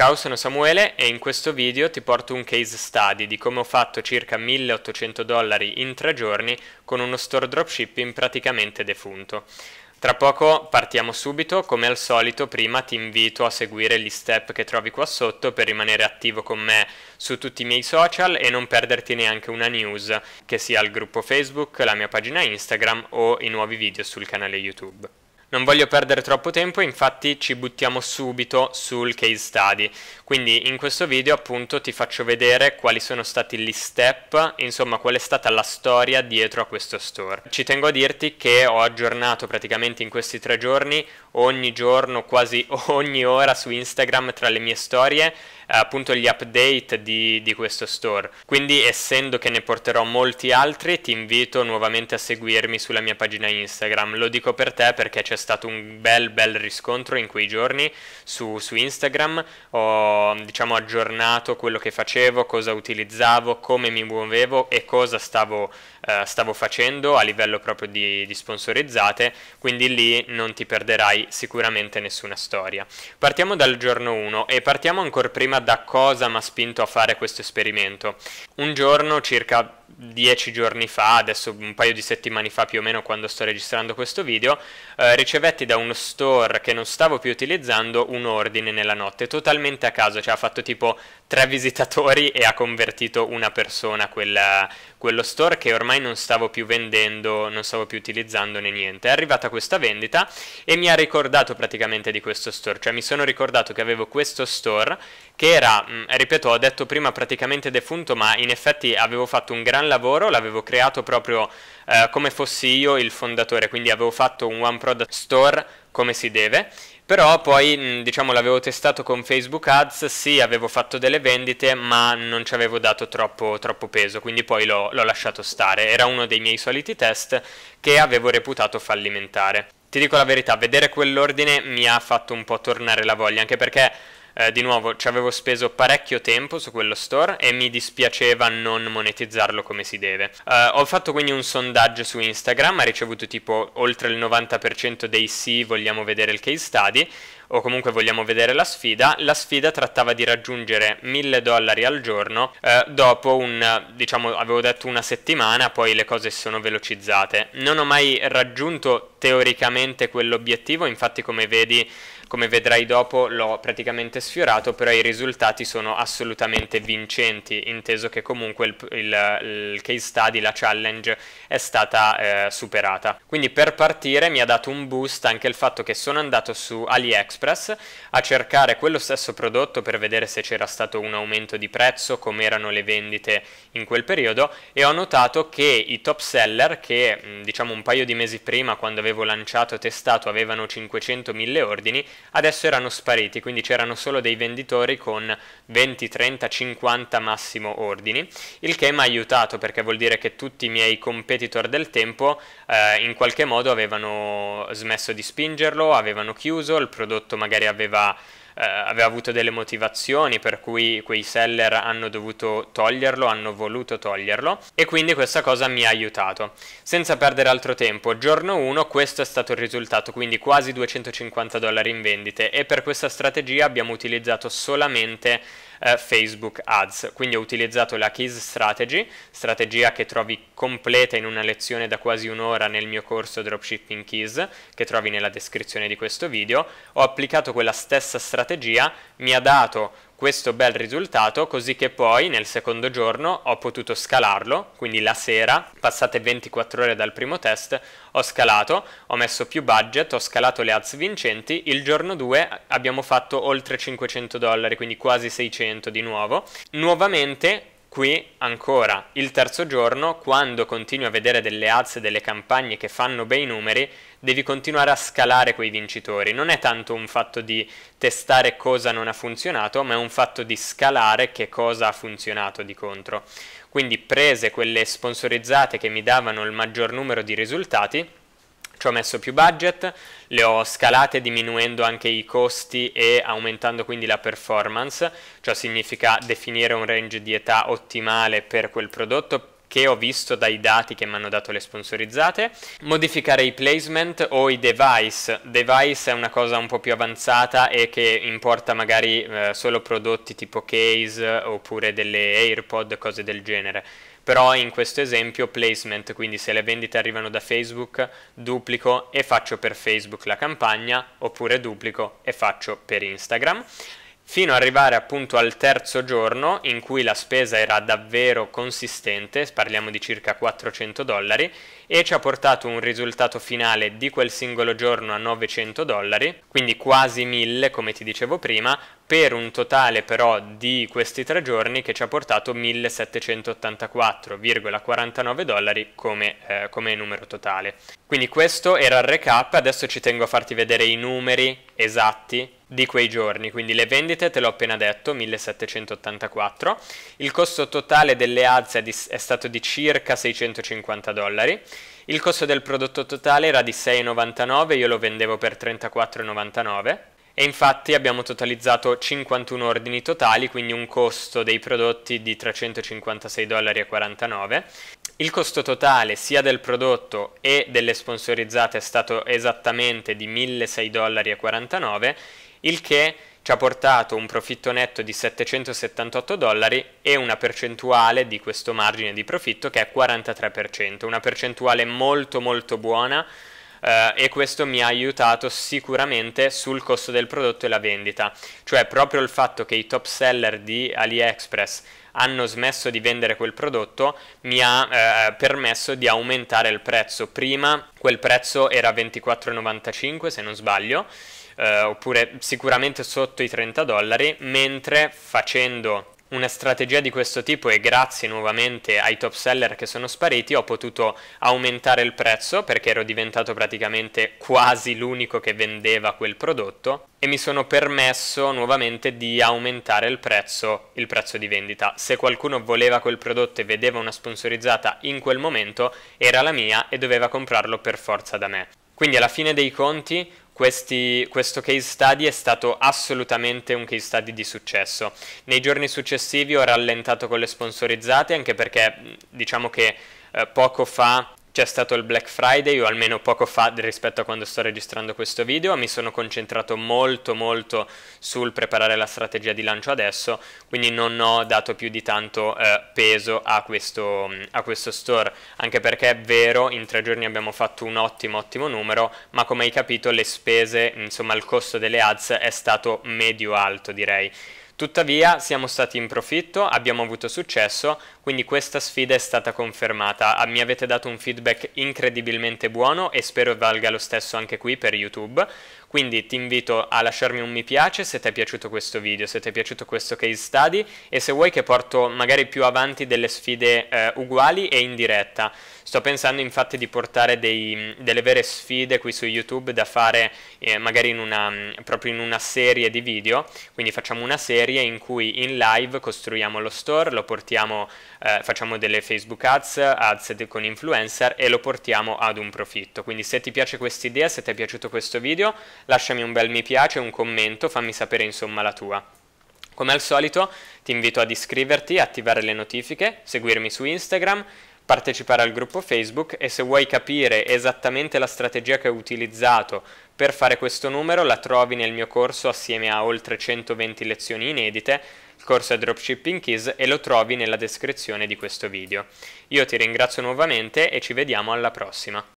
Ciao, sono Samuele e in questo video ti porto un case study di come ho fatto circa 1800 dollari in tre giorni con uno store dropshipping praticamente defunto. Tra poco partiamo subito, come al solito prima ti invito a seguire gli step che trovi qua sotto per rimanere attivo con me su tutti i miei social e non perderti neanche una news, che sia il gruppo Facebook, la mia pagina Instagram o i nuovi video sul canale YouTube. Non voglio perdere troppo tempo, infatti ci buttiamo subito sul case study. Quindi in questo video appunto ti faccio vedere quali sono stati gli step, insomma qual è stata la storia dietro a questo store. Ci tengo a dirti che ho aggiornato praticamente in questi tre giorni, ogni giorno, quasi ogni ora su Instagram tra le mie storie eh, appunto gli update di, di questo store. Quindi essendo che ne porterò molti altri ti invito nuovamente a seguirmi sulla mia pagina Instagram. Lo dico per te perché c'è stato un bel bel riscontro in quei giorni su, su Instagram. Ho diciamo aggiornato quello che facevo, cosa utilizzavo, come mi muovevo e cosa stavo, eh, stavo facendo a livello proprio di, di sponsorizzate. Quindi lì non ti perderai sicuramente nessuna storia. Partiamo dal giorno 1 e partiamo ancora prima da cosa mi ha spinto a fare questo esperimento. Un giorno, circa dieci giorni fa, adesso un paio di settimane fa più o meno quando sto registrando questo video, eh, ricevetti da uno store che non stavo più utilizzando un ordine nella notte, totalmente a caso, cioè ha fatto tipo tre visitatori e ha convertito una persona quella, quello store che ormai non stavo più vendendo, non stavo più utilizzando né niente. È arrivata questa vendita e mi ha ricordato praticamente di questo store, cioè mi sono ricordato che avevo questo store che era, mm, ripeto, ho detto prima praticamente defunto, ma in effetti avevo fatto un gran lavoro, l'avevo creato proprio eh, come fossi io il fondatore, quindi avevo fatto un One Product Store come si deve però poi mm, diciamo l'avevo testato con Facebook Ads, sì avevo fatto delle vendite ma non ci avevo dato troppo, troppo peso, quindi poi l'ho, l'ho lasciato stare, era uno dei miei soliti test che avevo reputato fallimentare. Ti dico la verità, vedere quell'ordine mi ha fatto un po' tornare la voglia, anche perché eh, di nuovo ci avevo speso parecchio tempo su quello store e mi dispiaceva non monetizzarlo come si deve. Eh, ho fatto quindi un sondaggio su Instagram, ha ricevuto tipo oltre il 90% dei sì, vogliamo vedere il case study o comunque vogliamo vedere la sfida, la sfida trattava di raggiungere 1000 dollari al giorno eh, dopo un, diciamo, avevo detto una settimana, poi le cose si sono velocizzate. Non ho mai raggiunto teoricamente quell'obiettivo, infatti come vedi come vedrai dopo l'ho praticamente sfiorato, però i risultati sono assolutamente vincenti, inteso che comunque il, il, il case study, la challenge è stata eh, superata. Quindi per partire mi ha dato un boost anche il fatto che sono andato su AliExpress a cercare quello stesso prodotto per vedere se c'era stato un aumento di prezzo, come erano le vendite in quel periodo e ho notato che i top seller che mm, diciamo un paio di mesi prima quando avevo lanciato testato avevano 500.000 ordini adesso erano spariti, quindi c'erano solo dei venditori con 20, 30, 50 massimo ordini, il che mi ha aiutato perché vuol dire che tutti i miei competitor del tempo eh, in qualche modo avevano smesso di spingerlo, avevano chiuso, il prodotto magari aveva eh, aveva avuto delle motivazioni per cui quei seller hanno dovuto toglierlo, hanno voluto toglierlo e quindi questa cosa mi ha aiutato. Senza perdere altro tempo, giorno 1 questo è stato il risultato, quindi quasi 250 dollari in vendite e per questa strategia abbiamo utilizzato solamente eh, Facebook Ads. Quindi ho utilizzato la Keys Strategy, strategia che trovi completa in una lezione da quasi un'ora nel mio corso Dropshipping Keys, che trovi nella descrizione di questo video. Ho applicato quella stessa strategia, mi ha dato questo bel risultato così che poi nel secondo giorno ho potuto scalarlo, quindi la sera, passate 24 ore dal primo test, ho scalato, ho messo più budget, ho scalato le ads vincenti, il giorno 2 abbiamo fatto oltre 500 dollari, quindi quasi 600 di nuovo. Nuovamente Qui ancora il terzo giorno, quando continui a vedere delle alze, delle campagne che fanno bei numeri, devi continuare a scalare quei vincitori. Non è tanto un fatto di testare cosa non ha funzionato, ma è un fatto di scalare che cosa ha funzionato di contro. Quindi prese quelle sponsorizzate che mi davano il maggior numero di risultati, ci ho messo più budget, le ho scalate diminuendo anche i costi e aumentando quindi la performance, ciò significa definire un range di età ottimale per quel prodotto che ho visto dai dati che mi hanno dato le sponsorizzate, modificare i placement o i device. Device è una cosa un po' più avanzata e che importa magari eh, solo prodotti tipo case oppure delle AirPod, cose del genere. Però in questo esempio placement, quindi se le vendite arrivano da Facebook, duplico e faccio per Facebook la campagna, oppure duplico e faccio per Instagram fino ad arrivare appunto al terzo giorno in cui la spesa era davvero consistente, parliamo di circa 400 dollari, e ci ha portato un risultato finale di quel singolo giorno a 900 dollari, quindi quasi 1000 come ti dicevo prima, per un totale però di questi tre giorni che ci ha portato 1784,49 dollari come, eh, come, numero totale. Quindi questo era il recap, adesso ci tengo a farti vedere i numeri esatti di quei giorni, quindi le vendite te l'ho appena detto, 1784, il costo totale delle alze è stato di circa 650 dollari, il costo del prodotto totale era di 6,99, io lo vendevo per 34,99, e infatti abbiamo totalizzato 51 ordini totali, quindi un costo dei prodotti di 356,49 dollari il costo totale sia del prodotto e delle sponsorizzate è stato esattamente di 1.006,49 dollari, il che ci ha portato un profitto netto di 778 dollari e una percentuale di questo margine di profitto che è 43%, una percentuale molto molto buona eh, e questo mi ha aiutato sicuramente sul costo del prodotto e la vendita, cioè proprio il fatto che i top seller di AliExpress hanno smesso di vendere quel prodotto mi ha eh, permesso di aumentare il prezzo. Prima quel prezzo era 24,95 se non sbaglio, eh, oppure sicuramente sotto i 30 dollari, mentre facendo una strategia di questo tipo e grazie nuovamente ai top seller che sono spariti ho potuto aumentare il prezzo perché ero diventato praticamente quasi l'unico che vendeva quel prodotto e mi sono permesso nuovamente di aumentare il prezzo, il prezzo di vendita. Se qualcuno voleva quel prodotto e vedeva una sponsorizzata in quel momento era la mia e doveva comprarlo per forza da me. Quindi alla fine dei conti questi, questo case study è stato assolutamente un case study di successo. Nei giorni successivi ho rallentato con le sponsorizzate anche perché diciamo che eh, poco fa c'è stato il Black Friday o almeno poco fa rispetto a quando sto registrando questo video, mi sono concentrato molto molto sul preparare la strategia di lancio adesso, quindi non ho dato più di tanto eh, peso a questo, mm, a questo store, anche perché è vero, in tre giorni abbiamo fatto un ottimo ottimo numero, ma come hai capito le spese, insomma il costo delle ads è stato medio alto direi. Tuttavia siamo stati in profitto, abbiamo avuto successo, quindi questa sfida è stata confermata. Ah, mi avete dato un feedback incredibilmente buono e spero valga lo stesso anche qui per YouTube. Quindi ti invito a lasciarmi un mi piace se ti è piaciuto questo video, se ti è piaciuto questo case study e se vuoi che porto magari più avanti delle sfide eh, uguali e in diretta. Sto pensando infatti di portare dei, delle vere sfide qui su YouTube da fare eh, magari in una, proprio in una serie di video, quindi facciamo una serie in cui in live costruiamo lo store, lo portiamo, eh, facciamo delle Facebook ads, ads con influencer e lo portiamo ad un profitto. Quindi se ti piace questa idea, se ti è piaciuto questo video, lasciami un bel mi piace, un commento, fammi sapere insomma la tua. Come al solito ti invito ad iscriverti, attivare le notifiche, seguirmi su Instagram, partecipare al gruppo Facebook e se vuoi capire esattamente la strategia che ho utilizzato per fare questo numero la trovi nel mio corso assieme a oltre 120 lezioni inedite, il corso è Dropshipping Keys e lo trovi nella descrizione di questo video. Io ti ringrazio nuovamente e ci vediamo alla prossima.